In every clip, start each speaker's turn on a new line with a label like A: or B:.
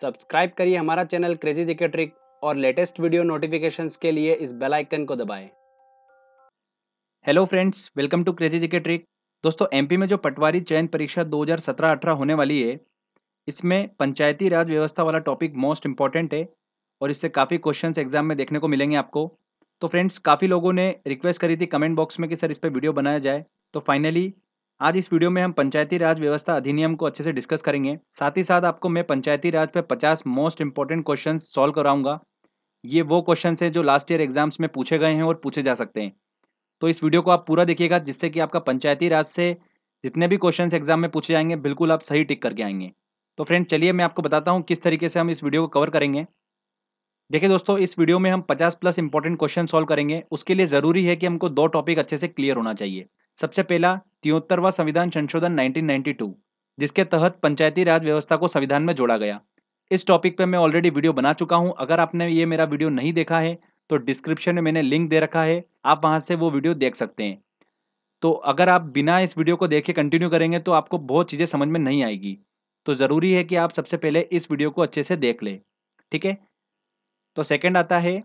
A: subscribe करिए हमारा channel crazy GK trick और लेटेस्ट वीडियो नोटिफिकेशंस के लिए इस बेल आइकन को दबाएं hello friends welcome to crazy GK trick दोस्तों एमपी में जो पटवारी चयन परीक्षा 2017-18 होने वाली है इसमें पंचायती राज व्यवस्था वाला टॉपिक मोस्ट इम्पॉर्टेंट है और इससे काफ़ी क्वेश्चन एग्जाम में देखने को मिलेंगे आपको तो फ्रेंड्स काफ़ी लोगों ने रिक्वेस्ट करी थी कमेंट बॉक्स में कि सर इस पर वीडियो बनाया जाए तो फाइनली आज इस वीडियो में हम पंचायती राज व्यवस्था अधिनियम को अच्छे से डिस्कस करेंगे साथ ही साथ आपको मैं पंचायती राज पे 50 मोस्ट इंपॉर्टेंट क्वेश्चन सॉल्व कराऊंगा ये वो क्वेश्चन है जो लास्ट ईयर एग्जाम्स में पूछे गए हैं और पूछे जा सकते हैं तो इस वीडियो को आप पूरा देखिएगा जिससे कि आपका पंचायती राज से जितने भी क्वेश्चन एग्जाम में पूछे जाएंगे बिल्कुल आप सही टिक करके आएंगे तो फ्रेंड चलिए मैं आपको बताता हूँ किस तरीके से हम इस वीडियो को कवर करेंगे देखिए दोस्तों इस वीडियो में हम 50 प्लस इंपॉर्टेंट क्वेश्चन सॉल्व करेंगे उसके लिए ज़रूरी है कि हमको दो टॉपिक अच्छे से क्लियर होना चाहिए सबसे पहला तिहत्तरवा संविधान संशोधन 1992 जिसके तहत पंचायती राज व्यवस्था को संविधान में जोड़ा गया इस टॉपिक पे मैं ऑलरेडी वीडियो बना चुका हूं अगर आपने ये मेरा वीडियो नहीं देखा है तो डिस्क्रिप्शन में मैंने लिंक दे रखा है आप वहां से वो वीडियो देख सकते हैं तो अगर आप बिना इस वीडियो को देखे कंटिन्यू करेंगे तो आपको बहुत चीज़ें समझ में नहीं आएगी तो ज़रूरी है कि आप सबसे पहले इस वीडियो को अच्छे से देख लें ठीक है तो सेकंड आता है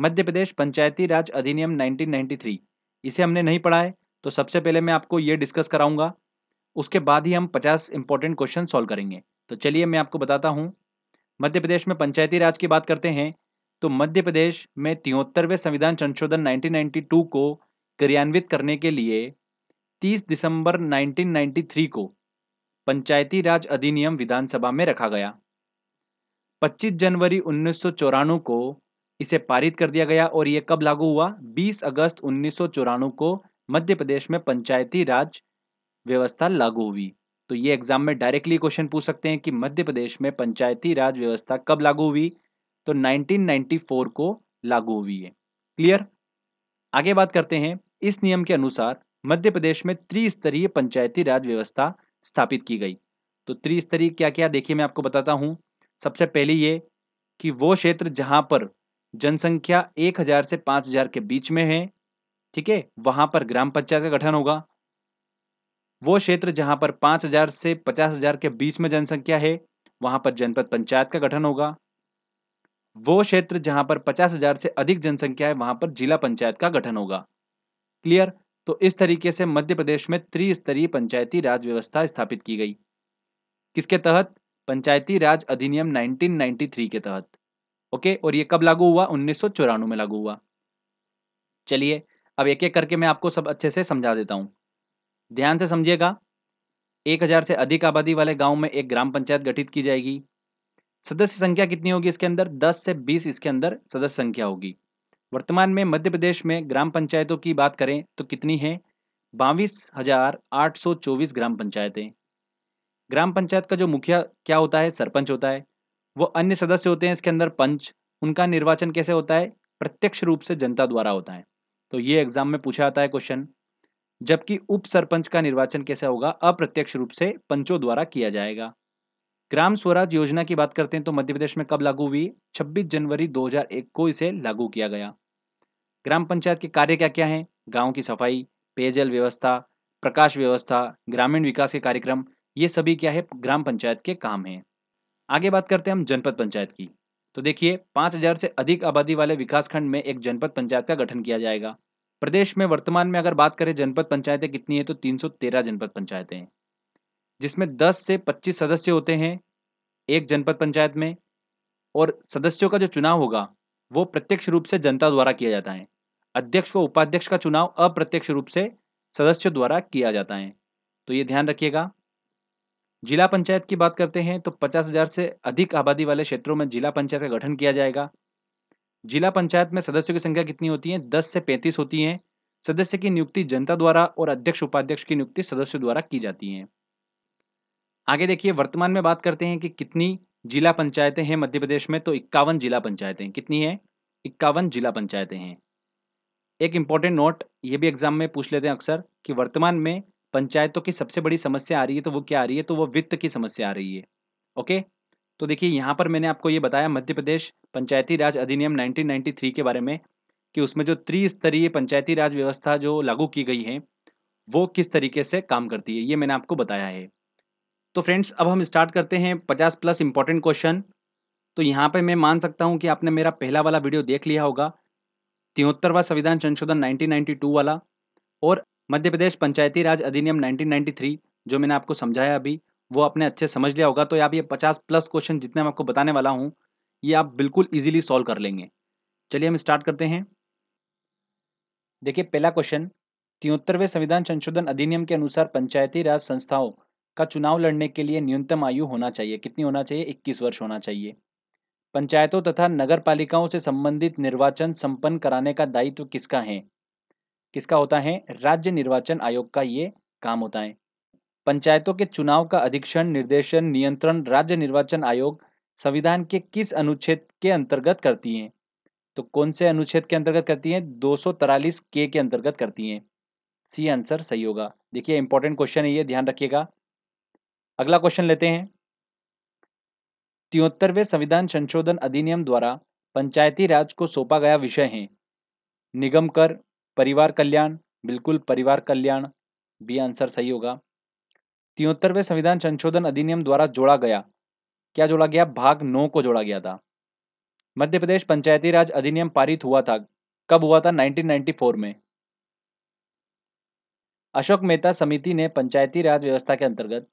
A: मध्य प्रदेश पंचायती राज अधिनियम 1993 इसे हमने नहीं पढ़ा है तो सबसे पहले मैं आपको ये डिस्कस कराऊंगा उसके बाद ही हम 50 इंपॉर्टेंट क्वेश्चन सॉल्व करेंगे तो चलिए मैं आपको बताता हूँ मध्य प्रदेश में पंचायती राज की बात करते हैं तो मध्य प्रदेश में तिहत्तरवें संविधान संशोधन नाइनटीन को क्रियान्वित करने के लिए तीस दिसंबर नाइनटीन को पंचायती राज अधिनियम विधानसभा में रखा गया 25 जनवरी उन्नीस को इसे पारित कर दिया गया और यह कब लागू हुआ 20 अगस्त उन्नीस को मध्य प्रदेश में पंचायती राज व्यवस्था लागू हुई तो ये एग्जाम में डायरेक्टली क्वेश्चन पूछ सकते हैं कि मध्य प्रदेश में पंचायती राज व्यवस्था कब लागू हुई तो 1994 को लागू हुई है क्लियर आगे बात करते हैं इस नियम के अनुसार मध्य प्रदेश में त्रिस्तरीय पंचायती राज व्यवस्था स्थापित की गई तो त्रिस्तरीय क्या क्या देखिए मैं आपको बताता हूं सबसे पहले ये कि वो क्षेत्र जहां पर जनसंख्या 1000 से 5000 के बीच में है ठीक है वहां पर ग्राम पंचायत का गठन होगा वो क्षेत्र जहां पर पांच हजार से पचास हजार के बीच में जनसंख्या है वहां पर जनपद पंचायत का गठन होगा वो क्षेत्र जहां पर पचास हजार से अधिक जनसंख्या है वहां पर जिला पंचायत का गठन होगा क्लियर तो इस तरीके से मध्य प्रदेश में त्रिस्तरीय पंचायती राज व्यवस्था स्थापित की गई किसके तहत पंचायती राज अधिनियम 1993 के तहत ओके और ये कब लागू हुआ उन्नीस में लागू हुआ चलिए अब एक एक करके मैं आपको सब अच्छे से समझा देता हूँ ध्यान से समझिएगा एक हज़ार से अधिक आबादी वाले गांव में एक ग्राम पंचायत गठित की जाएगी सदस्य संख्या कितनी होगी इसके अंदर 10 से 20 इसके अंदर सदस्य संख्या होगी वर्तमान में मध्य प्रदेश में ग्राम पंचायतों की बात करें तो कितनी है बाविस हजार आठ सौ चौबीस ग्राम पंचायतें ग्राम पंचायत का जो मुखिया क्या होता है सरपंच होता है वो अन्य सदस्य होते हैं इसके अंदर पंच उनका निर्वाचन कैसे होता है प्रत्यक्ष रूप से जनता द्वारा होता है तो ये एग्जाम में पूछा आता है क्वेश्चन जबकि उप सरपंच का निर्वाचन कैसे होगा अप्रत्यक्ष रूप से पंचों द्वारा किया जाएगा ग्राम स्वराज योजना की बात करते हैं तो मध्य प्रदेश में कब लागू हुई 26 जनवरी 2001 को इसे लागू किया गया ग्राम पंचायत के कार्य क्या क्या हैं गांव की सफाई पेयजल व्यवस्था प्रकाश व्यवस्था ग्रामीण विकास के कार्यक्रम ये सभी क्या है ग्राम पंचायत के काम है आगे बात करते हैं हम जनपद पंचायत की तो देखिए 5000 से अधिक आबादी वाले विकासखंड में एक जनपद पंचायत का गठन किया जाएगा प्रदेश में वर्तमान में अगर बात करें जनपद पंचायतें कितनी है तो 313 जनपद पंचायतें हैं जिसमें 10 से 25 सदस्य होते हैं एक जनपद पंचायत में और सदस्यों का जो चुनाव होगा वो प्रत्यक्ष रूप से जनता द्वारा किया जाता है अध्यक्ष व उपाध्यक्ष का चुनाव अप्रत्यक्ष रूप से सदस्यों द्वारा किया जाता है तो ये ध्यान रखिएगा जिला पंचायत की बात करते हैं तो पचास हजार से अधिक आबादी वाले क्षेत्रों में जिला पंचायत का गठन किया जाएगा जिला पंचायत में सदस्यों की संख्या कितनी होती है दस से पैंतीस होती है सदस्य की नियुक्ति जनता द्वारा और अध्यक्ष उपाध्यक्ष की नियुक्ति सदस्यों द्वारा की जाती है आगे देखिए वर्तमान में बात करते हैं कि कितनी जिला पंचायतें हैं मध्य प्रदेश में तो इक्यावन जिला पंचायतें कितनी है इक्यावन जिला पंचायतें हैं एक इंपॉर्टेंट नोट ये भी एग्जाम में पूछ लेते हैं अक्सर कि वर्तमान में पंचायतों की सबसे बड़ी समस्या आ रही है तो वो क्या आ रही है तो वो वित्त की समस्या आ रही है ओके तो देखिए यहाँ पर मैंने आपको ये बताया मध्य प्रदेश पंचायती राज अधिनियम 1993 के बारे में कि उसमें जो त्रिस्तरीय पंचायती राज व्यवस्था जो लागू की गई है वो किस तरीके से काम करती है ये मैंने आपको बताया है तो फ्रेंड्स अब हम स्टार्ट करते हैं पचास प्लस इंपॉर्टेंट क्वेश्चन तो यहाँ पे मैं मान सकता हूँ कि आपने मेरा पहला वाला वीडियो देख लिया होगा तिहत्तरवा संविधान संशोधन नाइनटीन वाला और मध्य प्रदेश पंचायती राज अधिनियम 1993 जो मैंने आपको समझाया अभी वो आपने अच्छे समझ लिया होगा तो आप ये पचास प्लस क्वेश्चन जितने मैं आपको बताने वाला हूँ ये आप बिल्कुल ईजिली सॉल्व कर लेंगे चलिए हम स्टार्ट करते हैं देखिए पहला क्वेश्चन तिहत्तरवें संविधान संशोधन अधिनियम के अनुसार पंचायती राज संस्थाओं का चुनाव लड़ने के लिए न्यूनतम आयु होना चाहिए कितनी होना चाहिए इक्कीस वर्ष होना चाहिए पंचायतों तथा नगर पालिकाओं से संबंधित निर्वाचन संपन्न कराने का दायित्व किसका है किसका होता है राज्य निर्वाचन आयोग का ये काम होता है पंचायतों के चुनाव का अधीक्षण निर्देशन नियंत्रण राज्य निर्वाचन आयोग संविधान के किस अनुच्छेद के अंतर्गत करती हैं तो कौन से अनुच्छेद के अंतर्गत करती हैं दो के के अंतर्गत करती हैं सी आंसर सही होगा देखिए इंपॉर्टेंट क्वेश्चन है ये ध्यान रखिएगा अगला क्वेश्चन लेते हैं तिहत्तरवें संविधान संशोधन अधिनियम द्वारा पंचायती राज को सौंपा गया विषय है निगम कर परिवार कल्याण बिल्कुल परिवार कल्याण बी आंसर सही होगा तिहत्तरवें संविधान संशोधन अधिनियम द्वारा जोड़ा गया क्या जोड़ा गया भाग नौ को जोड़ा गया था मध्य प्रदेश पंचायती राज अधिनियम पारित हुआ था कब हुआ था 1994 में अशोक मेहता समिति ने पंचायती राज व्यवस्था के अंतर्गत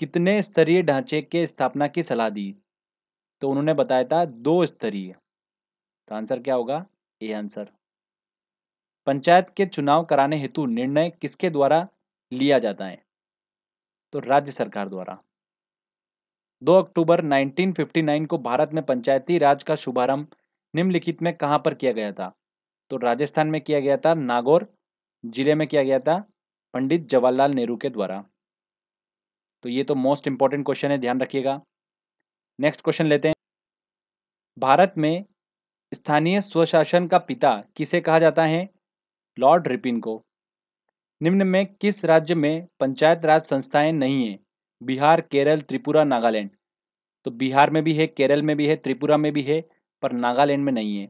A: कितने स्तरीय ढांचे के स्थापना की सलाह दी तो उन्होंने बताया था दो स्तरीय तो आंसर क्या होगा ए आंसर पंचायत के चुनाव कराने हेतु निर्णय किसके द्वारा लिया जाता है तो राज्य सरकार द्वारा 2 अक्टूबर 1959 को भारत में पंचायती राज का शुभारंभ निम्नलिखित में कहां पर किया गया था तो राजस्थान में किया गया था नागौर जिले में किया गया था पंडित जवाहरलाल नेहरू के द्वारा तो ये तो मोस्ट इंपॉर्टेंट क्वेश्चन है ध्यान रखिएगा नेक्स्ट क्वेश्चन लेते हैं भारत में स्थानीय स्वशासन का पिता किसे कहा जाता है लॉर्ड रिपिन को निम्न में किस राज्य में पंचायत राज संस्थाएं नहीं है बिहार केरल त्रिपुरा नागालैंड तो बिहार में भी है केरल में भी है त्रिपुरा में भी है पर नागालैंड में नहीं है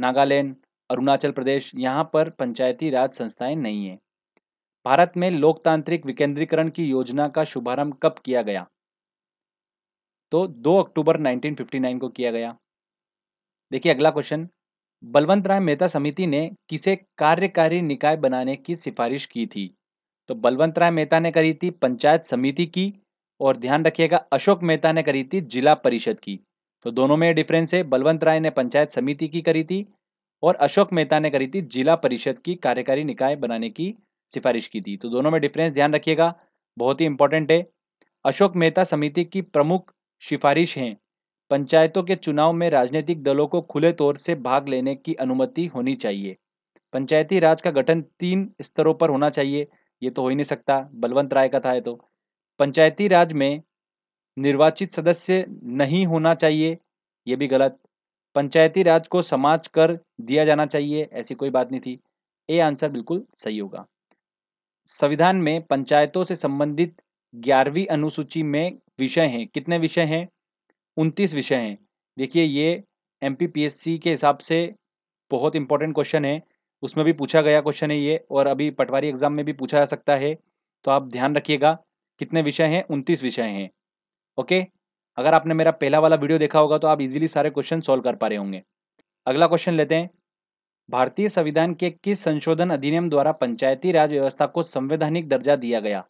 A: नागालैंड अरुणाचल प्रदेश यहाँ पर पंचायती राज संस्थाएं नहीं हैं भारत में लोकतांत्रिक विकेंद्रीकरण की योजना का शुभारंभ कब किया गया तो 2 अक्टूबर 1959 को किया गया देखिए अगला क्वेश्चन बलवंत राय मेहता समिति ने किसे कार्यकारी निकाय बनाने की सिफारिश की थी तो बलवंत राय मेहता ने करी थी पंचायत समिति की और ध्यान रखिएगा अशोक मेहता ने करी थी जिला परिषद की तो दोनों में डिफरेंस है बलवंत राय ने पंचायत समिति की करी थी और अशोक मेहता ने करी थी जिला परिषद की कार्यकारी निकाय बनाने की सिफारिश की थी तो दोनों में डिफरेंस ध्यान रखिएगा बहुत ही इंपॉर्टेंट है अशोक मेहता समिति की प्रमुख सिफारिश हैं पंचायतों के चुनाव में राजनीतिक दलों को खुले तौर से भाग लेने की अनुमति होनी चाहिए पंचायती राज का गठन तीन स्तरों पर होना चाहिए ये तो हो ही नहीं सकता बलवंत राय का था ये तो पंचायती राज में निर्वाचित सदस्य नहीं होना चाहिए ये भी गलत पंचायती राज को समाज कर दिया जाना चाहिए ऐसी कोई बात नहीं थी ये आंसर बिल्कुल सही होगा संविधान में पंचायतों से संबंधित ग्यारहवीं अनुसूची में विषय हैं कितने विषय हैं उनतीस विषय हैं देखिए ये एम के हिसाब से बहुत इंपॉर्टेंट क्वेश्चन है उसमें भी पूछा गया क्वेश्चन है ये और अभी पटवारी एग्जाम में भी पूछा जा सकता है तो आप ध्यान रखिएगा कितने विषय हैं उनतीस विषय हैं ओके अगर आपने मेरा पहला वाला वीडियो देखा होगा तो आप इजीली सारे क्वेश्चन सॉल्व कर पा रहे होंगे अगला क्वेश्चन लेते हैं भारतीय संविधान के किस संशोधन अधिनियम द्वारा पंचायती राज व्यवस्था को संवैधानिक दर्जा दिया गया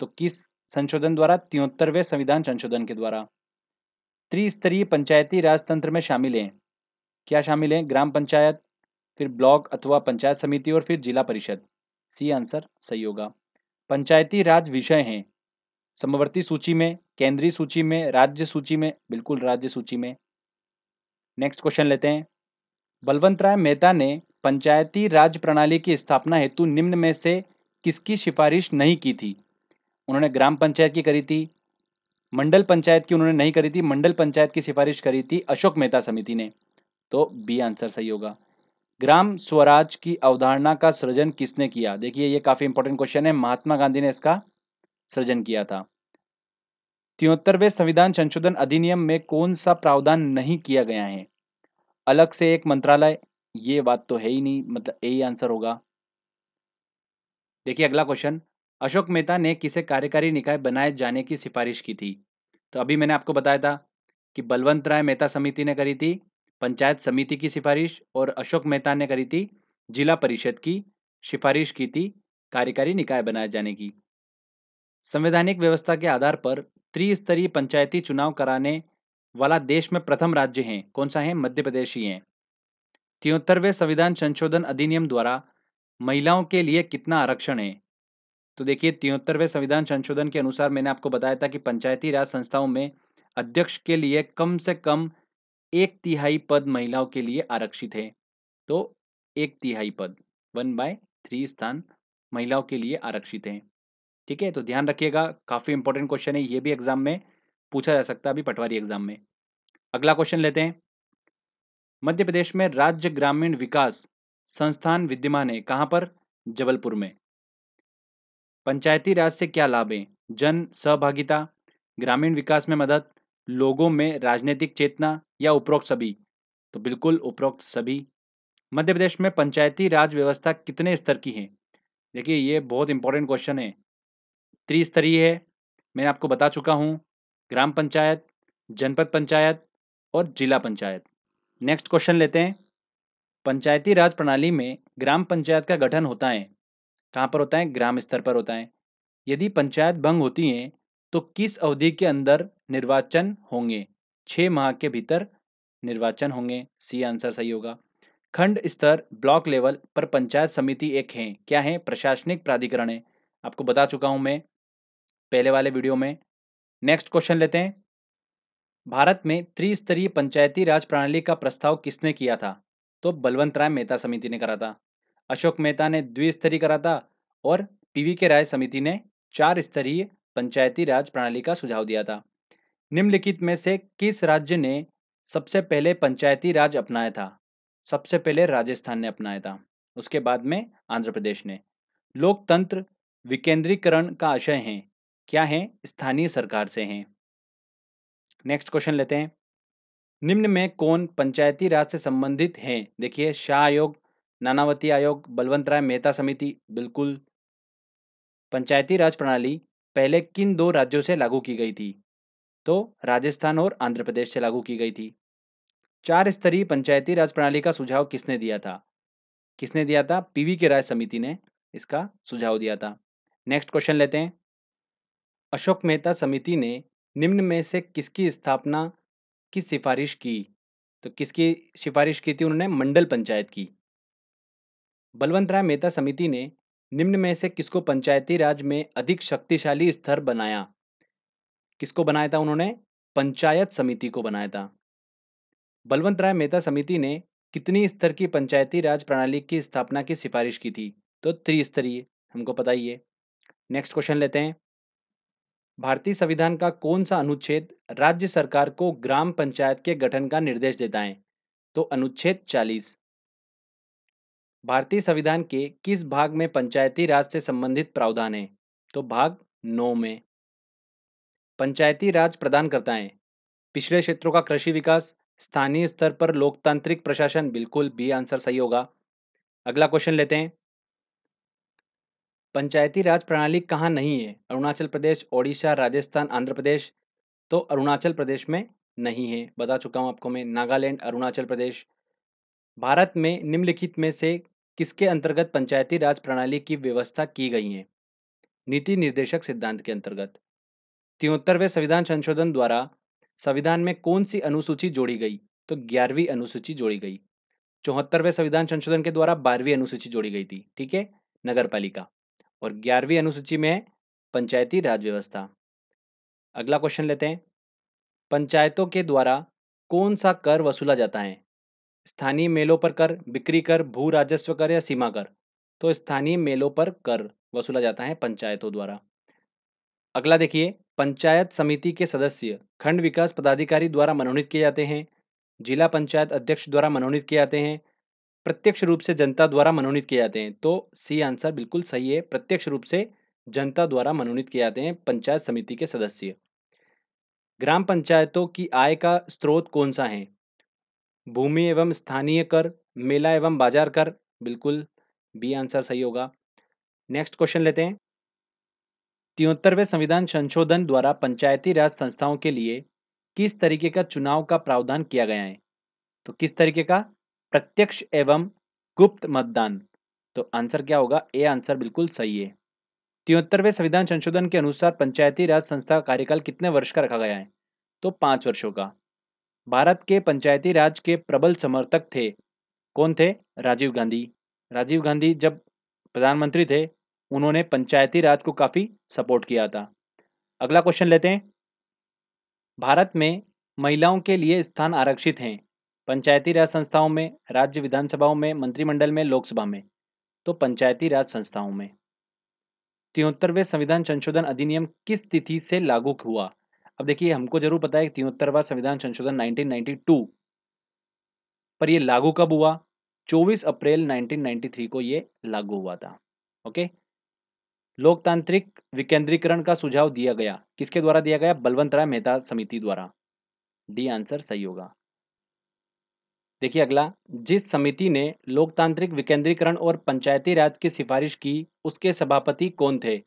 A: तो किस संशोधन द्वारा तिहत्तरवें संविधान संशोधन के द्वारा त्रिस्तरीय पंचायती राज तंत्र में शामिल हैं क्या शामिल हैं ग्राम पंचायत फिर ब्लॉक अथवा पंचायत समिति और फिर जिला परिषद सी आंसर सही होगा पंचायती राज विषय हैं समवर्ती सूची में केंद्रीय सूची में राज्य सूची में बिल्कुल राज्य सूची में नेक्स्ट क्वेश्चन लेते हैं बलवंत राय मेहता ने पंचायती राज प्रणाली की स्थापना हेतु निम्न में से किसकी सिफारिश नहीं की थी उन्होंने ग्राम पंचायत की करी थी मंडल पंचायत की उन्होंने नहीं करी थी मंडल पंचायत की सिफारिश करी थी अशोक मेहता समिति ने तो बी आंसर सही होगा ग्राम स्वराज की अवधारणा का सृजन किसने किया देखिए ये काफ़ी इंपॉर्टेंट क्वेश्चन है महात्मा गांधी ने इसका सृजन किया था तिहत्तरवे संविधान संशोधन अधिनियम में कौन सा प्रावधान नहीं किया गया है अलग से एक मंत्रालय ये बात तो है ही नहीं मतलब यही आंसर होगा देखिए अगला क्वेश्चन अशोक मेहता ने किसे कार्यकारी निकाय बनाए जाने की सिफारिश की थी तो अभी मैंने आपको बताया था कि बलवंत राय मेहता समिति ने करी थी पंचायत समिति की सिफारिश और अशोक मेहता ने करी थी जिला परिषद की सिफारिश की थी कार्यकारी निकाय बनाए जाने की संवैधानिक व्यवस्था के आधार पर त्रिस्तरीय पंचायती चुनाव कराने वाला देश में प्रथम राज्य है कौन सा है मध्य प्रदेश ही है तिहत्तरवें संविधान संशोधन अधिनियम द्वारा महिलाओं के लिए कितना आरक्षण है तो देखिए तिहत्तरवें संविधान संशोधन के अनुसार मैंने आपको बताया था कि पंचायती राज संस्थाओं में अध्यक्ष के लिए कम से कम एक तिहाई पद महिलाओं के लिए आरक्षित है तो एक तिहाई पद वन बाय थ्री स्थान महिलाओं के लिए आरक्षित है ठीक है तो ध्यान रखिएगा काफ़ी इंपॉर्टेंट क्वेश्चन है ये भी एग्जाम में पूछा जा सकता है अभी पटवारी एग्जाम में अगला क्वेश्चन लेते हैं मध्य प्रदेश में राज्य ग्रामीण विकास संस्थान विद्यमान है कहां पर जबलपुर में पंचायती राज से क्या लाभ हैं जन सहभागिता ग्रामीण विकास में मदद लोगों में राजनीतिक चेतना या उपरोक्त सभी तो बिल्कुल उपरोक्त सभी मध्य प्रदेश में पंचायती राज व्यवस्था कितने स्तर की है देखिए ये बहुत इंपॉर्टेंट क्वेश्चन है त्रिस्तरीय है मैंने आपको बता चुका हूँ ग्राम पंचायत जनपद पंचायत और जिला पंचायत नेक्स्ट क्वेश्चन लेते हैं पंचायती राज प्रणाली में ग्राम पंचायत का गठन होता है कहाँ पर होता है ग्राम स्तर पर होता है यदि पंचायत भंग होती है तो किस अवधि के अंदर निर्वाचन होंगे छह माह के भीतर निर्वाचन होंगे सी आंसर सही होगा खंड स्तर ब्लॉक लेवल पर पंचायत समिति एक है क्या है प्रशासनिक प्राधिकरण है आपको बता चुका हूं मैं पहले वाले वीडियो में नेक्स्ट क्वेश्चन लेते हैं भारत में त्रिस्तरीय पंचायती राज प्रणाली का प्रस्ताव किसने किया था तो बलवंत राय मेहता समिति ने करा था अशोक मेहता ने द्विस्तरीय करा था और पीवी के राय समिति ने चार स्तरीय पंचायती राज प्रणाली का सुझाव दिया था निम्नलिखित में से किस राज्य ने सबसे पहले पंचायती राज अपनाया था सबसे पहले राजस्थान ने अपनाया था उसके बाद में आंध्र प्रदेश ने लोकतंत्र विकेंद्रीकरण का आशय है क्या है स्थानीय सरकार से हैं नेक्स्ट क्वेश्चन लेते हैं निम्न में कौन पंचायती राज से संबंधित हैं देखिए शाह आयोग नानावती आयोग बलवंत राय मेहता समिति बिल्कुल पंचायती राज प्रणाली पहले किन दो राज्यों से लागू की गई थी तो राजस्थान और आंध्र प्रदेश से लागू की गई थी चार स्तरीय पंचायती राज प्रणाली का सुझाव किसने दिया था किसने दिया था पीवी के राय समिति ने इसका सुझाव दिया था नेक्स्ट क्वेश्चन लेते हैं अशोक मेहता समिति ने निम्न में से किसकी स्थापना की सिफारिश की तो किसकी सिफारिश की थी उन्होंने मंडल पंचायत की बलवंत राय मेहता समिति ने निम्न में से किसको पंचायती राज में अधिक शक्तिशाली स्तर बनाया किसको बनाया था उन्होंने पंचायत समिति को बनाया था बलवंत राय मेहता समिति ने कितनी स्तर की पंचायती राज प्रणाली की स्थापना की सिफारिश की थी तो त्रिस्तरीय हमको पता ही है नेक्स्ट क्वेश्चन लेते हैं भारतीय संविधान का कौन सा अनुच्छेद राज्य सरकार को ग्राम पंचायत के गठन का निर्देश देता है तो अनुच्छेद चालीस भारतीय संविधान के किस भाग में पंचायती राज से संबंधित प्रावधान है तो भाग नौ में पंचायती राज प्रदान करता है पिछड़े क्षेत्रों का कृषि विकास स्थानीय स्तर पर लोकतांत्रिक प्रशासन बिल्कुल बी आंसर सही होगा अगला क्वेश्चन लेते हैं पंचायती राज प्रणाली कहाँ नहीं है अरुणाचल प्रदेश ओडिशा राजस्थान आंध्र प्रदेश तो अरुणाचल प्रदेश में नहीं है बता चुका हूं आपको मैं नागालैंड अरुणाचल प्रदेश भारत में निम्नलिखित में से किसके अंतर्गत पंचायती राज प्रणाली की व्यवस्था की गई है नीति निर्देशक सिद्धांत के अंतर्गत तिहत्तरवें संविधान संशोधन द्वारा संविधान में कौन सी अनुसूची जोड़ी गई तो ग्यारहवीं अनुसूची जोड़ी गई चौहत्तरवें संविधान संशोधन के द्वारा बारहवीं अनुसूची जोड़ी गई थी ठीक है नगर पालिका और ग्यारहवीं अनुसूची में पंचायती राज व्यवस्था अगला क्वेश्चन लेते हैं पंचायतों के द्वारा कौन सा कर वसूला जाता है स्थानीय मेलों पर कर बिक्री कर भू राजस्व कर या सीमा कर तो स्थानीय मेलों पर कर वसूला जाता है पंचायतों द्वारा अगला देखिए पंचायत समिति के सदस्य खंड विकास पदाधिकारी द्वारा मनोनीत किए जाते हैं जिला पंचायत अध्यक्ष द्वारा मनोनीत किए जाते हैं प्रत्यक्ष रूप से जनता द्वारा मनोनीत किए जाते हैं तो सी आंसर बिल्कुल सही है प्रत्यक्ष रूप से जनता द्वारा मनोनीत किए जाते हैं पंचायत समिति के सदस्य ग्राम पंचायतों की आय का स्रोत कौन सा है भूमि एवं स्थानीय कर मेला एवं बाजार कर बिल्कुल बी आंसर सही होगा नेक्स्ट क्वेश्चन लेते हैं तिहत्तरवें संविधान संशोधन द्वारा पंचायती राज संस्थाओं के लिए किस तरीके का चुनाव का प्रावधान किया गया है तो किस तरीके का प्रत्यक्ष एवं गुप्त मतदान तो आंसर क्या होगा ए आंसर बिल्कुल सही है तिहत्तरवें संविधान संशोधन के अनुसार पंचायती राज संस्था का कार्यकाल कितने वर्ष का रखा गया है तो पांच वर्षों का भारत के पंचायती राज के प्रबल समर्थक थे कौन थे राजीव गांधी राजीव गांधी जब प्रधानमंत्री थे उन्होंने पंचायती राज को काफ़ी सपोर्ट किया था अगला क्वेश्चन लेते हैं भारत में महिलाओं के लिए स्थान आरक्षित हैं पंचायती राज संस्थाओं में राज्य विधानसभाओं में मंत्रिमंडल में लोकसभा में तो पंचायती राज संस्थाओं में तिहत्तरवें संविधान संशोधन अधिनियम किस तिथि से लागू हुआ अब देखिए हमको जरूर पता है तिहत्तरवा संविधान संशोधन 1992 पर ये लागू कब हुआ 24 अप्रैल 1993 को ये लागू हुआ था ओके लोकतांत्रिक विकेंद्रीकरण का सुझाव दिया गया किसके द्वारा दिया गया बलवंत राय मेहता समिति द्वारा डी आंसर सही होगा देखिए अगला जिस समिति ने लोकतांत्रिक विकेंद्रीकरण और पंचायती राज की सिफारिश की उसके सभापति कौन थे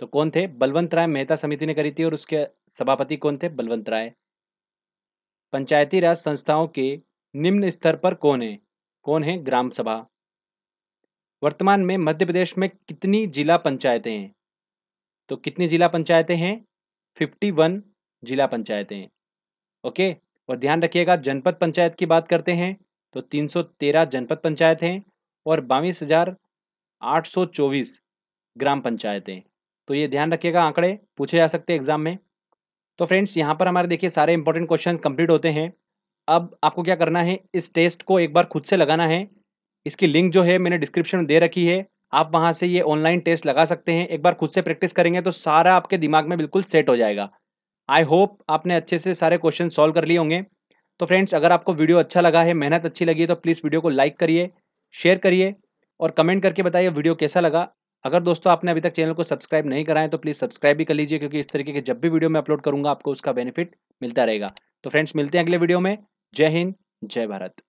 A: तो कौन थे बलवंत राय मेहता समिति ने करी थी और उसके सभापति कौन थे बलवंत राय पंचायती राज संस्थाओं के निम्न स्तर पर कौन है कौन है ग्राम सभा वर्तमान में मध्य प्रदेश में कितनी जिला पंचायतें हैं तो कितनी जिला पंचायतें हैं 51 जिला पंचायतें हैं ओके और ध्यान रखिएगा जनपद पंचायत की बात करते हैं तो 313 जनपद पंचायत हैं और बाईस ग्राम पंचायतें तो ये ध्यान रखिएगा आंकड़े पूछे जा सकते हैं एग्जाम में तो फ्रेंड्स यहाँ पर हमारे देखिए सारे इंपॉर्टेंट क्वेश्चन कंप्लीट होते हैं अब आपको क्या करना है इस टेस्ट को एक बार खुद से लगाना है इसकी लिंक जो है मैंने डिस्क्रिप्शन में दे रखी है आप वहाँ से ये ऑनलाइन टेस्ट लगा सकते हैं एक बार खुद से प्रैक्टिस करेंगे तो सारा आपके दिमाग में बिल्कुल सेट हो जाएगा आई होप आपने अच्छे से सारे क्वेश्चन सॉल्व कर लिए होंगे तो फ्रेंड्स अगर आपको वीडियो अच्छा लगा है मेहनत अच्छी लगी है तो प्लीज़ वीडियो को लाइक करिए शेयर करिए और कमेंट करके बताइए वीडियो कैसा लगा अगर दोस्तों आपने अभी तक चैनल को सब्सक्राइब नहीं कराएं तो प्लीज़ सब्सक्राइब भी कर लीजिए क्योंकि इस तरीके के जब भी वीडियो मैं अपलोड करूंगा आपको उसका बेनिफिट मिलता रहेगा तो फ्रेंड्स मिलते हैं अगले वीडियो में जय हिंद जय भारत